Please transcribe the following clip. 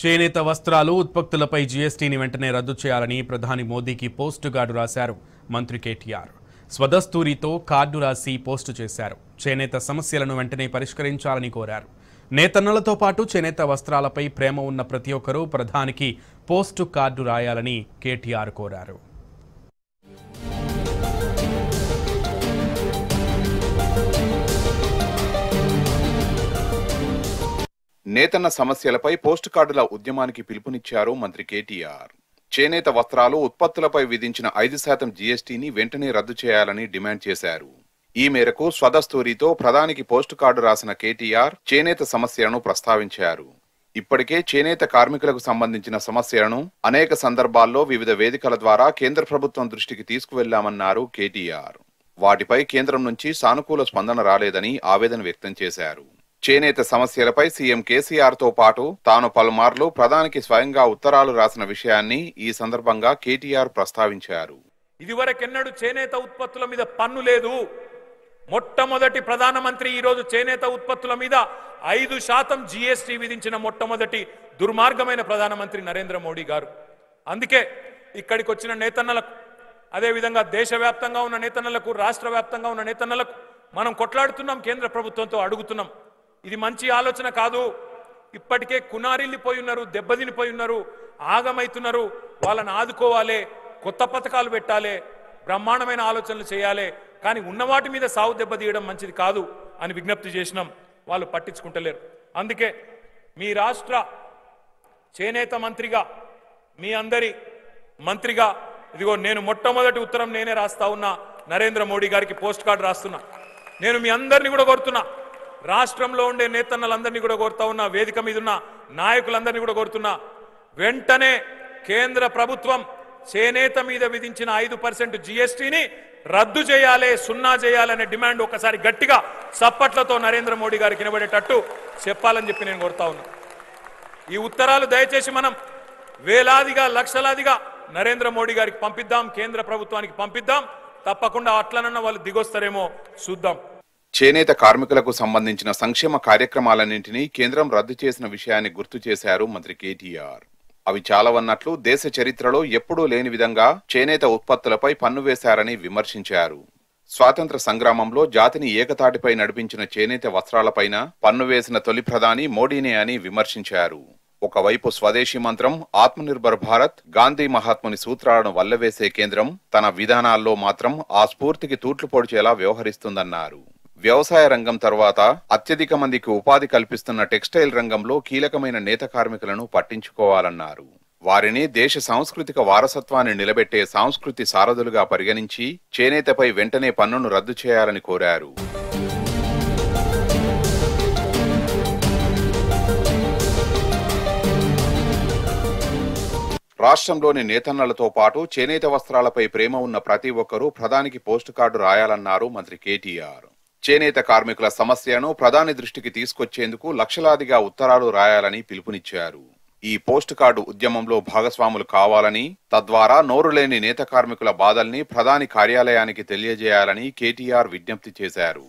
చేనేత వస్త్రాలు ఉత్పత్తులపై జీఎస్టీని వెంటనే రద్దు చేయాలని ప్రధాని మోదీకి పోస్టు గార్డు రాశారు మంత్రి కేటీఆర్ స్వదస్తూరితో కార్డు రాసి పోస్టు చేశారు చేనేత సమస్యలను వెంటనే పరిష్కరించాలని కోరారు నేతన్నలతో పాటు చేనేత వస్త్రాలపై ప్రేమ ఉన్న ప్రతి ఒక్కరూ ప్రధానికి పోస్టు కార్డు రాయాలని కేటీఆర్ కోరారు నేతన్న సమస్యలపై పోస్ట్ కార్డుల ఉద్యమానికి పిలుపునిచ్చారు మంత్రి కేటీఆర్ చేనేత వస్త్రాలు ఉత్పత్తులపై విధించిన ఐదు శాతం జీఎస్టీని వెంటనే రద్దు చేయాలని డిమాండ్ చేశారు ఈ మేరకు స్వదస్తూరితో ప్రధానికి పోస్ట్ కార్డు రాసిన కేటీఆర్ చేనేత సమస్యలను ప్రస్తావించారు ఇప్పటికే చేనేత కార్మికులకు సంబంధించిన సమస్యలను అనేక సందర్భాల్లో వివిధ వేదికల ద్వారా కేంద్ర ప్రభుత్వం దృష్టికి తీసుకువెళ్లామన్నారు కేటీఆర్ వాటిపై కేంద్రం నుంచి సానుకూల స్పందన రాలేదని ఆవేదన వ్యక్తం చేశారు చేనేత సమస్యలపై సీఎం కేసీఆర్తో పాటు తాను పలుమార్లు ప్రధానికి స్వయంగా ఉత్తరాలు రాసిన విషయాన్ని ఈ సందర్భంగా కేటీఆర్ ప్రస్తావించారు ఇదివరకెన్నడూ చేనేత ఉత్పత్తుల మీద పన్ను లేదు మొట్టమొదటి ప్రధానమంత్రి ఈరోజు చేనేత ఉత్పత్తుల మీద ఐదు శాతం జీఎస్టీ విధించిన మొట్టమొదటి దుర్మార్గమైన ప్రధానమంత్రి నరేంద్ర మోడీ గారు అందుకే ఇక్కడికి వచ్చిన నేతన్నలకు అదేవిధంగా దేశవ్యాప్తంగా ఉన్న నేతన్నలకు రాష్ట్ర వ్యాప్తంగా ఉన్న నేతన్నలకు మనం కొట్లాడుతున్నాం కేంద్ర ప్రభుత్వంతో అడుగుతున్నాం ఇది మంచి ఆలోచన కాదు ఇప్పటికే కునారిల్లిపోయి ఉన్నారు దెబ్బతినిపోయి ఉన్నారు ఆగమైతున్నారు వాళ్ళని ఆదుకోవాలి కొత్త పథకాలు పెట్టాలి బ్రహ్మాండమైన ఆలోచనలు చేయాలి కానీ ఉన్నవాటి మీద సాగు తీయడం మంచిది కాదు అని విజ్ఞప్తి చేసినాం వాళ్ళు పట్టించుకుంటలేరు అందుకే మీ రాష్ట్ర చేనేత మంత్రిగా మీ అందరి మంత్రిగా ఇదిగో నేను మొట్టమొదటి ఉత్తరం నేనే రాస్తా ఉన్నా నరేంద్ర మోడీ గారికి పోస్ట్ కార్డు రాస్తున్నా నేను మీ అందరినీ కూడా కోరుతున్నా రాష్ట్రంలో ఉండే నేతన్నలందరినీ కూడా కోరుతా ఉన్నా వేదిక మీద ఉన్న నాయకులందరినీ కూడా కోరుతున్నా వెంటనే కేంద్ర ప్రభుత్వం చేనేత మీద విధించిన ఐదు పర్సెంట్ జిఎస్టీని రద్దు చేయాలి సున్నా చేయాలనే డిమాండ్ ఒకసారి గట్టిగా చప్పట్లతో నరేంద్ర మోడీ గారికి నిలబడేటట్టు చెప్పాలని చెప్పి నేను కోరుతా ఉన్నా ఈ ఉత్తరాలు దయచేసి మనం వేలాదిగా లక్షలాదిగా నరేంద్ర మోడీ గారికి పంపిద్దాం కేంద్ర ప్రభుత్వానికి పంపిద్దాం తప్పకుండా అట్లనన్న వాళ్ళు దిగొస్తారేమో చూద్దాం చేనేత కార్మికులకు సంబంధించిన సంక్షేమ కార్యక్రమాలన్నింటినీ కేంద్రం రద్దు చేసిన విషయాన్ని గుర్తు చేశారు మంత్రి కేటీఆర్ అవి చాలవన్నట్లు దేశ చరిత్రలో ఎప్పుడూ లేని విధంగా చేనేత ఉత్పత్తులపై పన్ను వేశారని విమర్శించారు స్వాతంత్ర సంగ్రామంలో జాతిని ఏకతాటిపై నడిపించిన చేనేత వస్త్రాలపైన పన్ను వేసిన తొలి ప్రధాని మోడీనే అని విమర్శించారు ఒకవైపు స్వదేశీ మంత్రం ఆత్మనిర్భర్ భారత్ గాంధీ మహాత్ముని సూత్రాలను వల్లవేసే కేంద్రం తన విధానాల్లో మాత్రం ఆ స్ఫూర్తికి తూట్లు పొడిచేలా వ్యవహరిస్తుందన్నారు వ్యవసాయ రంగం తర్వాత అత్యధిక మందికి ఉపాధి కల్పిస్తున్న టెక్స్టైల్ రంగంలో కీలకమైన నేత కార్మికులను పట్టించుకోవాలన్నారు వారిని దేశ సాంస్కృతిక వారసత్వాన్ని నిలబెట్టే సాంస్కృతి సారథులుగా పరిగణించి చేనేతపై వెంటనే పన్నును రద్దు చేయాలని కోరారు రాష్ట్రంలోని నేతన్నలతో పాటు చేనేత వస్త్రాలపై ప్రేమ ఉన్న ప్రతి ఒక్కరూ ప్రధానికి పోస్టు కార్డు రాయాలన్నారు మంత్రి కేటీఆర్ చేనేత కార్మికుల సమస్యను ప్రధాని దృష్టికి తీసుకొచ్చేందుకు లక్షలాదిగా ఉత్తరాలు రాయాలని పిలుపునిచ్చారు ఈ పోస్ట్ కార్డు ఉద్యమంలో భాగస్వాములు కావాలని తద్వారా నోరులేని నేత కార్మికుల బాధల్ని ప్రధాని కార్యాలయానికి తెలియజేయాలని కేటీఆర్ విజ్ఞప్తి చేశారు